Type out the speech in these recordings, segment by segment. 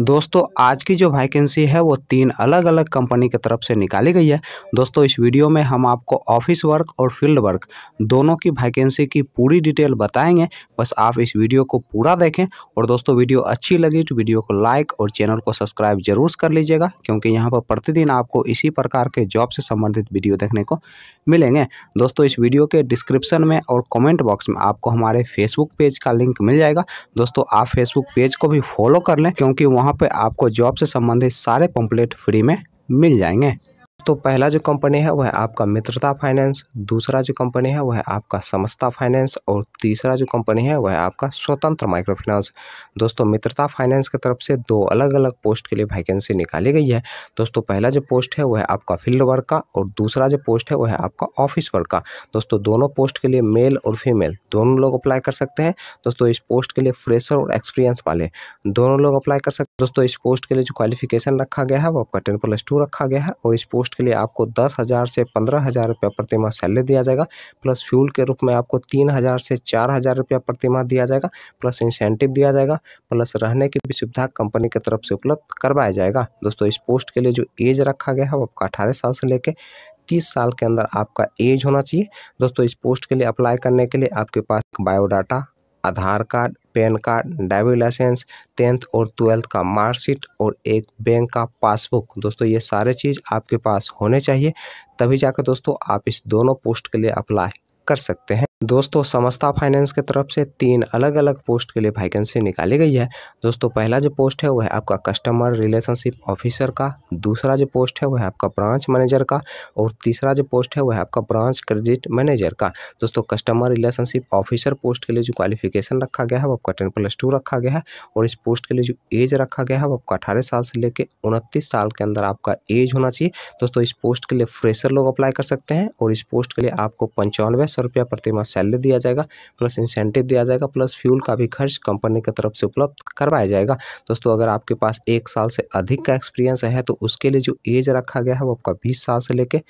दोस्तों आज की जो वैकेंसी है वो तीन अलग अलग कंपनी की तरफ से निकाली गई है दोस्तों इस वीडियो में हम आपको ऑफिस वर्क और फील्ड वर्क दोनों की वैकेंसी की पूरी डिटेल बताएंगे बस आप इस वीडियो को पूरा देखें और दोस्तों वीडियो अच्छी लगी तो वीडियो को लाइक और चैनल को सब्सक्राइब जरूर कर लीजिएगा क्योंकि यहाँ पर प्रतिदिन आपको इसी प्रकार के जॉब से संबंधित वीडियो देखने को मिलेंगे दोस्तों इस वीडियो के डिस्क्रिप्शन में और कॉमेंट बॉक्स में आपको हमारे फेसबुक पेज का लिंक मिल जाएगा दोस्तों आप फेसबुक पेज को भी फॉलो कर लें क्योंकि वहाँ वहाँ पे आपको जॉब से संबंधित सारे पंपलेट फ्री में मिल जाएंगे तो पहला जो कंपनी है वह आपका मित्रता फाइनेंस दूसरा जो कंपनी है वह आपका समस्ता फाइनेंस और तीसरा जो कंपनी है वह आपका स्वतंत्र माइक्रो फाइनेंस दोस्तों मित्रता फाइनेंस की तरफ से दो अलग अलग पोस्ट के लिए वैकेंसी निकाली गई है दोस्तों पहला जो पोस्ट है वह आपका फील्ड वर्क का और दूसरा जो पोस्ट है वह है आपका ऑफिस वर्क का दोस्तों दोनों पोस्ट के लिए मेल और फीमेल दोनों लोग अप्लाई कर सकते हैं दोस्तों इस पोस्ट के लिए फ्रेशर और एक्सपीरियंस वाले दोनों लोग अप्लाई कर सकते हैं दोस्तों इस पोस्ट के लिए जो क्वालिफिकेशन रखा गया है वो आपका टेन प्लस टू रखा गया है और इस पोस्ट पोस्ट के लिए आपको दस हज़ार से पंद्रह हज़ार रुपया प्रतिमा सैलरी दिया जाएगा प्लस फ्यूल के रूप में आपको तीन हज़ार से चार हज़ार रुपया माह दिया जाएगा प्लस इंसेंटिव दिया जाएगा प्लस रहने की भी सुविधा कंपनी की तरफ से उपलब्ध करवाया जाएगा दोस्तों इस पोस्ट के लिए जो एज रखा गया है वो आपका अठारह साल से लेकर तीस साल के अंदर आपका एज होना चाहिए दोस्तों इस पोस्ट के लिए अप्लाई करने के लिए आपके पास biodata Aadhaar card PAN card driving licence tenth और ट्वेल्थ का मार्कशीट और एक बैंक का पासबुक दोस्तों ये सारे चीज़ आपके पास होने चाहिए तभी जाकर दोस्तों आप इस दोनों पोस्ट के लिए अप्लाई कर सकते हैं दोस्तों समस्ता फाइनेंस के तरफ से तीन अलग अलग पोस्ट के लिए वैकेंसी निकाली गई है दोस्तों पहला जो पोस्ट है वह है आपका कस्टमर रिलेशनशिप ऑफिसर का दूसरा जो पोस्ट है वह है आपका ब्रांच मैनेजर का और तीसरा जो पोस्ट है वह है आपका ब्रांच क्रेडिट मैनेजर का दोस्तों कस्टमर रिलेशनशिप ऑफिसर पोस्ट के लिए जो क्वालिफिकेशन रखा गया है वो आपका टेन प्लस टू रखा गया है और इस पोस्ट के लिए जो एज रखा गया है वो आपका अठारह साल से लेकर उनतीस साल के अंदर आपका एज होना चाहिए दोस्तों इस पोस्ट के लिए फ्रेशर लोग अप्लाई कर सकते हैं और इस पोस्ट के लिए आपको पंचानवे सौ रुपया प्रतिमा सैलरी दिया जाएगा प्लस इंसेंटिव दिया जाएगा प्लस फ्यूल का भी खर्च कंपनी की तरफ से उपलब्ध करवाया जाएगा दोस्तों अगर आपके पास एक साल से अधिक का एक्सपीरियंस है तो उसके लिए जो एज रखा गया है वो आपका बीस साल से लेकर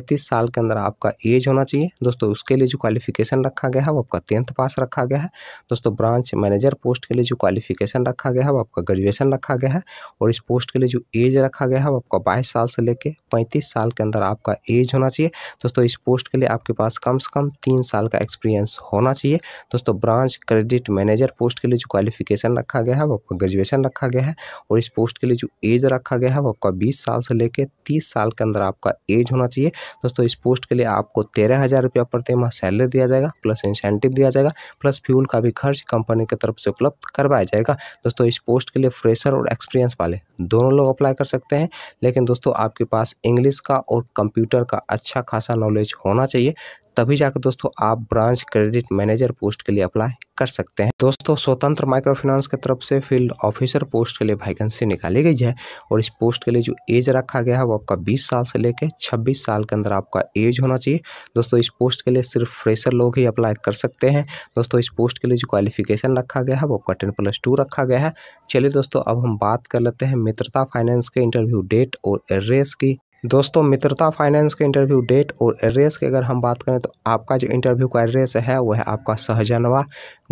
तैंतीस साल के अंदर आपका एज होना चाहिए दोस्तों उसके लिए जो क्वालिफिकेशन रखा गया है वो आपका टेंथ पास रखा गया है दोस्तों ब्रांच मैनेजर पोस्ट के लिए जो क्वालिफिकेशन रखा गया है वो आपका ग्रेजुएशन रखा गया है और इस पोस्ट के लिए जो एज रखा गया है वो आपका बाईस साल से लेकर पैंतीस साल के अंदर आपका एज होना चाहिए दोस्तों इस पोस्ट के लिए आपके पास कम से कम तीन साल का एक्सपीरियंस होना चाहिए दोस्तों ब्रांच क्रेडिट मैनेजर पोस्ट के लिए जो क्वालिफिकेशन रखा गया है वो आपका ग्रेजुएशन रखा गया है और इस पोस्ट के लिए जो एज रखा गया है वो आपका बीस साल से लेकर तीस साल के अंदर आपका एज होना चाहिए दोस्तों इस पोस्ट के लिए आपको तेरह हज़ार रुपया प्रति माह सैलरी दिया जाएगा प्लस इंसेंटिव दिया जाएगा प्लस फ्यूल का भी खर्च कंपनी की तरफ से उपलब्ध करवाया जाएगा दोस्तों इस पोस्ट के लिए फ्रेशर और एक्सपीरियंस वाले दोनों लोग अप्लाई कर सकते हैं लेकिन दोस्तों आपके पास इंग्लिश का और कंप्यूटर का अच्छा खासा नॉलेज होना चाहिए तभी जाकर दोस्तों आप ब्रांच क्रेडिट मैनेजर पोस्ट के लिए अप्लाई कर सकते हैं दोस्तों स्वतंत्र माइक्रो फाइनेंस की तरफ से फील्ड ऑफिसर पोस्ट के लिए वैकेंसी निकाली गई है और इस पोस्ट के लिए जो एज रखा गया है वो आपका 20 साल से लेकर 26 साल के अंदर आपका एज होना चाहिए दोस्तों इस पोस्ट के लिए सिर्फ फ्रेशर लोग ही अप्लाई कर सकते हैं दोस्तों इस पोस्ट के लिए जो क्वालिफिकेशन रखा गया है वो आपका टेन प्लस टू रखा गया है चलिए दोस्तों अब हम बात कर लेते हैं मित्रता फाइनेंस के इंटरव्यू डेट और एड्रेस की दोस्तों मित्रता फाइनेंस के इंटरव्यू डेट और एड्रेस की अगर हम बात करें तो आपका जो इंटरव्यू का एड्रेस है वह है आपका सहजनवा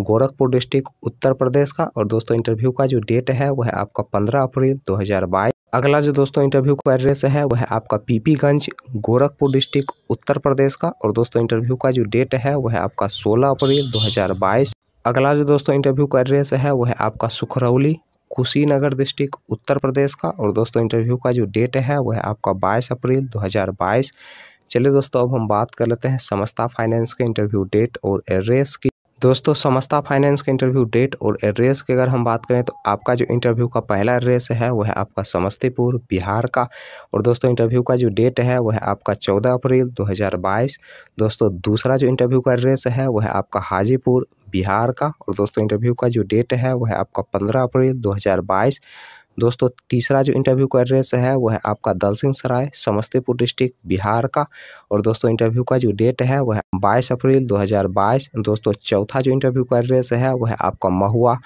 गोरखपुर डिस्ट्रिक्ट उत्तर प्रदेश का और दोस्तों इंटरव्यू का जो डेट है वह है आपका पंद्रह अप्रैल दो हज़ार बाईस अगला जो दोस्तों इंटरव्यू का एड्रेस है वह है आपका पीपीगंज गोरखपुर डिस्ट्रिक्ट उत्तर प्रदेश का और दोस्तों इंटरव्यू का जो डेट है वह है आपका सोलह अप्रैल दो अगला जो दोस्तों इंटरव्यू का एड्रेस है वह है आपका सुखरौली कुशीनगर डिस्ट्रिक्ट उत्तर प्रदेश का और दोस्तों इंटरव्यू का जो डेट है वह है आपका 22 अप्रैल 2022 चलिए दोस्तों अब हम बात कर लेते हैं समस्ता फाइनेंस के इंटरव्यू डेट और एड्रेस की दोस्तों समस्ता फाइनेंस के इंटरव्यू डेट और एड्रेस की अगर हम बात करें तो आपका जो इंटरव्यू का पहला एड्रेस है वह है आपका समस्तीपुर बिहार का और दोस्तों इंटरव्यू का जो डेट है वह है आपका 14 अप्रैल 2022 दोस्तों दूसरा जो इंटरव्यू का एड्रेस है वह है आपका हाजीपुर बिहार का और दोस्तों इंटरव्यू का जो डेट है वह आपका पंद्रह अप्रैल बाईस दोस्तों तीसरा जो इंटरव्यू का एड्रेस है वह है आपका Dalsinghsarai Samastipur district Bihar का और दोस्तों इंटरव्यू का जो डेट है वह बाईस अप्रैल 2022 दोस्तों चौथा जो इंटरव्यू का एड्रेस है वह आपका महुआ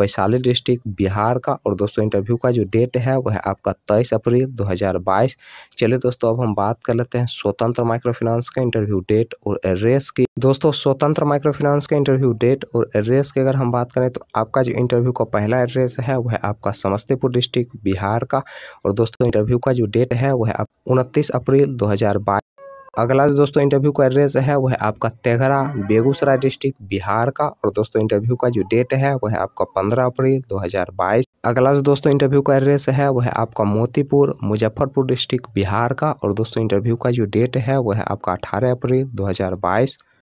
वैशाली डिस्ट्रिक्ट बिहार का और दोस्तों इंटरव्यू का जो डेट है वह आपका तेईस अप्रैल 2022 चलिए दोस्तों अब हम बात कर लेते हैं स्वतंत्र माइक्रो फाइनेंस का इंटरव्यू डेट और एड्रेस की दोस्तों स्वतंत्र माइक्रो फाइनेंस का इंटरव्यू डेट और एड्रेस की अगर हम बात करें तो आपका जो इंटरव्यू का पहला एड्रेस है वह आपका समस्तीपुर मुजफ्फरपुर डिस्ट्रिक्ट बिहार का और दोस्तों इंटरव्यू का जो डेट है वह उनतीस अप्रैल दो अगला जो दोस्तों इंटरव्यू का एड्रेस है वह आपका तेघरा बेगूसराय डिस्ट्रिक्ट बिहार का और दोस्तों इंटरव्यू का जो डेट है वह आपका 15 अप्रैल 2022 अगला जो दोस्तों इंटरव्यू का एड्रेस है वह आपका मोतीपुर मुजफ्फरपुर डिस्ट्रिक्ट बिहार का और दोस्तों इंटरव्यू का जो डेट है वह आपका 18 अप्रैल 2022